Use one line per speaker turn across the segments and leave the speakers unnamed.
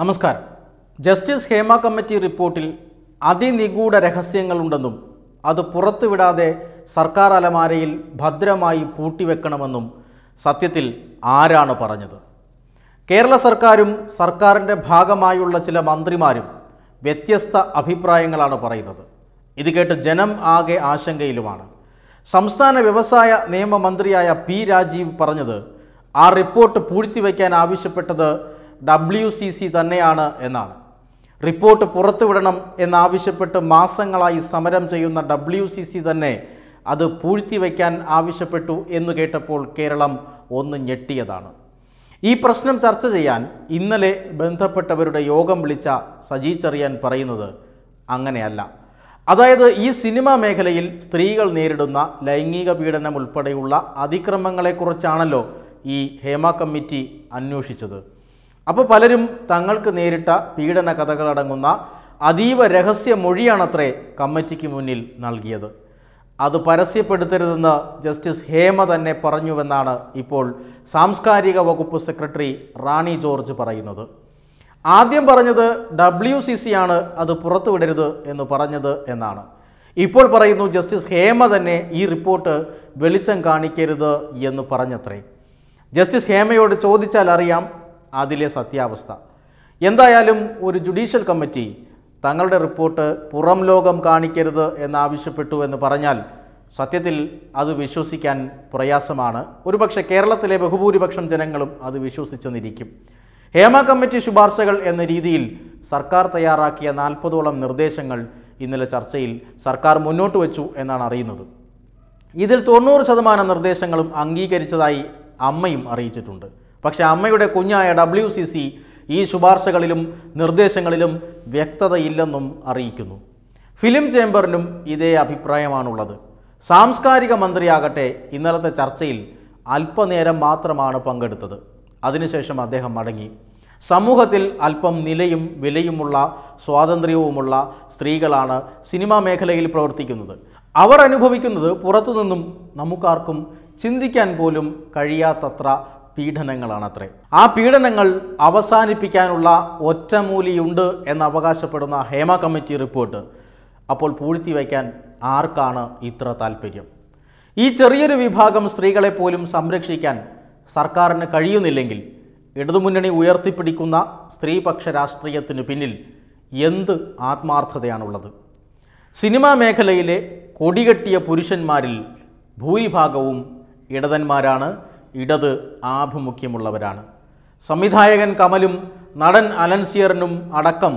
നമസ്കാരം justice Hema committee റിപ്പോർട്ടിൽ അതിനിഗൂഢ രഹസ്യങ്ങളുണ്ടെന്നും അത് പുറത്തുവിടാതെ സർക്കാർ അലമാരയിൽ ഭദ്രമായി പൂട്ടിവെക്കണമെന്നും സത്യത്തിൽ ആരാണ് പറഞ്ഞത് കേരള സർക്കാരും സർക്കാരിൻ്റെ ഭാഗമായുള്ള ചില മന്ത്രിമാരും വ്യത്യസ്ത അഭിപ്രായങ്ങളാണ് പറയുന്നത് ഇത് കേട്ട് ജനം ആകെ ആശങ്കയിലുമാണ് സംസ്ഥാന വ്യവസായ നിയമമന്ത്രിയായ പി രാജീവ് പറഞ്ഞത് ആ റിപ്പോർട്ട് പൂഴ്ത്തിവെക്കാൻ ആവശ്യപ്പെട്ടത് ഡബ്ല്യു സി സി തന്നെയാണ് എന്നാണ് റിപ്പോർട്ട് പുറത്തുവിടണം എന്നാവശ്യപ്പെട്ട് മാസങ്ങളായി സമരം ചെയ്യുന്ന ഡബ്ല്യു സി സി തന്നെ അത് പൂഴ്ത്തിവെക്കാൻ ആവശ്യപ്പെട്ടു എന്ന് കേട്ടപ്പോൾ കേരളം ഒന്ന് ഞെട്ടിയതാണ് ഈ പ്രശ്നം ചർച്ച ചെയ്യാൻ ഇന്നലെ ബന്ധപ്പെട്ടവരുടെ യോഗം വിളിച്ച സജി ചെറിയാൻ പറയുന്നത് അങ്ങനെയല്ല അതായത് ഈ സിനിമാ മേഖലയിൽ സ്ത്രീകൾ നേരിടുന്ന ലൈംഗിക പീഡനം ഉൾപ്പെടെയുള്ള അതിക്രമങ്ങളെക്കുറിച്ചാണല്ലോ ഈ ഹേമ കമ്മിറ്റി അന്വേഷിച്ചത് അപ്പോൾ പലരും തങ്ങൾക്ക് നേരിട്ട പീഡന കഥകളടങ്ങുന്ന അതീവ രഹസ്യ മൊഴിയാണത്രേ കമ്മിറ്റിക്ക് മുന്നിൽ നൽകിയത് അത് പരസ്യപ്പെടുത്തരുതെന്ന് ജസ്റ്റിസ് ഹേമ തന്നെ പറഞ്ഞുവെന്നാണ് ഇപ്പോൾ സാംസ്കാരിക വകുപ്പ് സെക്രട്ടറി റാണി ജോർജ് പറയുന്നത് ആദ്യം പറഞ്ഞത് ഡബ്ല്യു സി സി ആണ് അത് പുറത്തുവിടരുത് എന്ന് പറഞ്ഞത് എന്നാണ് ഇപ്പോൾ പറയുന്നു ജസ്റ്റിസ് ഹേമ തന്നെ ഈ റിപ്പോർട്ട് വെളിച്ചം കാണിക്കരുത് എന്ന് പറഞ്ഞത്രേ ജസ്റ്റിസ് ഹേമയോട് ചോദിച്ചാൽ അറിയാം അതിലെ സത്യാവസ്ഥ എന്തായാലും ഒരു ജുഡീഷ്യൽ കമ്മിറ്റി തങ്ങളുടെ റിപ്പോർട്ട് പുറം ലോകം കാണിക്കരുത് എന്നാവശ്യപ്പെട്ടു എന്ന് പറഞ്ഞാൽ സത്യത്തിൽ അത് വിശ്വസിക്കാൻ പ്രയാസമാണ് ഒരുപക്ഷെ കേരളത്തിലെ ബഹുഭൂരിപക്ഷം ജനങ്ങളും അത് വിശ്വസിച്ചെന്നിരിക്കും ഹേമ കമ്മിറ്റി ശുപാർശകൾ എന്ന രീതിയിൽ സർക്കാർ തയ്യാറാക്കിയ നാൽപ്പതോളം നിർദ്ദേശങ്ങൾ ഇന്നലെ ചർച്ചയിൽ സർക്കാർ മുന്നോട്ട് വച്ചു എന്നാണ് അറിയുന്നത് ഇതിൽ തൊണ്ണൂറ് ശതമാനം നിർദ്ദേശങ്ങളും അംഗീകരിച്ചതായി അമ്മയും അറിയിച്ചിട്ടുണ്ട് പക്ഷെ അമ്മയുടെ കുഞ്ഞായ ഡബ്ല്യു സി സി ഈ ശുപാർശകളിലും നിർദ്ദേശങ്ങളിലും വ്യക്തതയില്ലെന്നും അറിയിക്കുന്നു ഫിലിം ചേംബറിനും ഇതേ അഭിപ്രായമാണുള്ളത് സാംസ്കാരിക മന്ത്രിയാകട്ടെ ഇന്നലത്തെ ചർച്ചയിൽ അല്പനേരം മാത്രമാണ് പങ്കെടുത്തത് അതിനുശേഷം അദ്ദേഹം മടങ്ങി സമൂഹത്തിൽ അല്പം നിലയും വിലയുമുള്ള സ്വാതന്ത്ര്യവുമുള്ള സ്ത്രീകളാണ് സിനിമാ മേഖലയിൽ പ്രവർത്തിക്കുന്നത് അവർ അനുഭവിക്കുന്നത് പുറത്തുനിന്നും നമുക്കാർക്കും ചിന്തിക്കാൻ പോലും കഴിയാത്തത്ര അത്രേ ആ പീഡനങ്ങൾ അവസാനിപ്പിക്കാനുള്ള ഒറ്റമൂലിയുണ്ട് എന്ന് അവകാശപ്പെടുന്ന ഹേമ കമ്മിറ്റി റിപ്പോർട്ട് അപ്പോൾ പൂഴ്ത്തി വയ്ക്കാൻ ആർക്കാണ് ഇത്ര താല്പര്യം ഈ ചെറിയൊരു വിഭാഗം സ്ത്രീകളെ പോലും സംരക്ഷിക്കാൻ സർക്കാരിന് കഴിയുന്നില്ലെങ്കിൽ ഇടതുമുന്നണി ഉയർത്തിപ്പിടിക്കുന്ന സ്ത്രീപക്ഷ രാഷ്ട്രീയത്തിന് പിന്നിൽ എന്ത് ആത്മാർത്ഥതയാണുള്ളത് സിനിമാ മേഖലയിലെ കൊടികെട്ടിയ പുരുഷന്മാരിൽ ഭൂരിഭാഗവും ഇടതന്മാരാണ് ഇടത് ആഭിമുഖ്യമുള്ളവരാണ് സംവിധായകൻ കമലും നടൻ അലൻസിയറിനും അടക്കം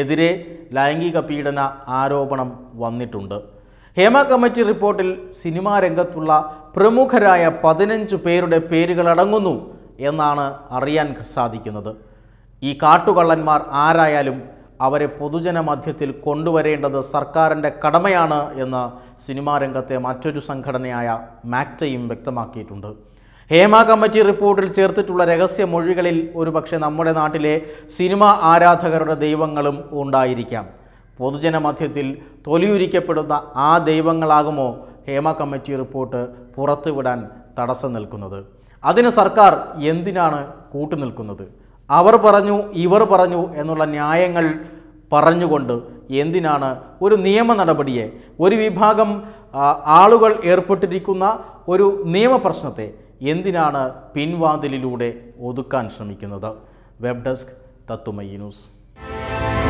എതിരെ ലൈംഗിക പീഡന ആരോപണം വന്നിട്ടുണ്ട് ഹേമ കമ്മിറ്റി റിപ്പോർട്ടിൽ സിനിമാ രംഗത്തുള്ള പ്രമുഖരായ പതിനഞ്ച് പേരുടെ പേരുകളടങ്ങുന്നു എന്നാണ് അറിയാൻ സാധിക്കുന്നത് ഈ കാട്ടുകള്ളന്മാർ ആരായാലും അവരെ പൊതുജന മധ്യത്തിൽ കൊണ്ടുവരേണ്ടത് സർക്കാരിൻ്റെ കടമയാണ് എന്ന് സിനിമാ രംഗത്തെ മറ്റൊരു സംഘടനയായ മാക്റ്റയും വ്യക്തമാക്കിയിട്ടുണ്ട് ഹേമ കമ്മിറ്റി റിപ്പോർട്ടിൽ ചേർത്തിട്ടുള്ള രഹസ്യ മൊഴികളിൽ ഒരുപക്ഷെ നമ്മുടെ നാട്ടിലെ സിനിമ ആരാധകരുടെ ദൈവങ്ങളും ഉണ്ടായിരിക്കാം പൊതുജനമധ്യത്തിൽ തൊലിയുരിക്കപ്പെടുന്ന ആ ദൈവങ്ങളാകുമോ ഹേമ കമ്മിറ്റി റിപ്പോർട്ട് പുറത്തുവിടാൻ തടസ്സം നിൽക്കുന്നത് അതിന് സർക്കാർ എന്തിനാണ് കൂട്ടുനിൽക്കുന്നത് അവർ പറഞ്ഞു ഇവർ പറഞ്ഞു എന്നുള്ള ന്യായങ്ങൾ പറഞ്ഞുകൊണ്ട് എന്തിനാണ് ഒരു നിയമ നടപടിയെ ഒരു വിഭാഗം ആളുകൾ ഏർപ്പെട്ടിരിക്കുന്ന ഒരു നിയമപ്രശ്നത്തെ എന്തിനാണ് പിൻവാതിലിലൂടെ ഒതുക്കാൻ ശ്രമിക്കുന്നത് വെബ് ഡെസ്ക് തത്തുമൈ ന്യൂസ്